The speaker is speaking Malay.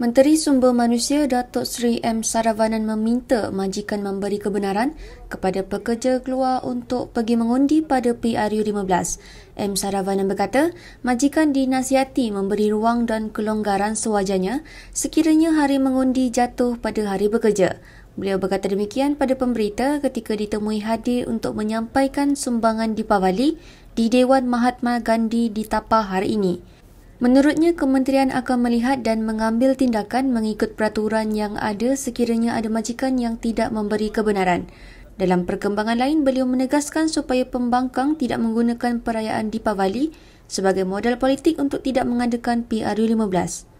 Menteri Sumber Manusia Datuk Seri M Saravanan meminta majikan memberi kebenaran kepada pekerja keluar untuk pergi mengundi pada PRU 15. M Saravanan berkata, majikan dinasihati memberi ruang dan kelonggaran sewajarnya sekiranya hari mengundi jatuh pada hari bekerja. Beliau berkata demikian pada pemberita ketika ditemui hadir untuk menyampaikan sumbangan di Pavali di Dewan Mahatma Gandhi di Tapah hari ini. Menurutnya, Kementerian akan melihat dan mengambil tindakan mengikut peraturan yang ada sekiranya ada majikan yang tidak memberi kebenaran. Dalam perkembangan lain, beliau menegaskan supaya pembangkang tidak menggunakan perayaan Deepavali sebagai modal politik untuk tidak mengadakan PRU15.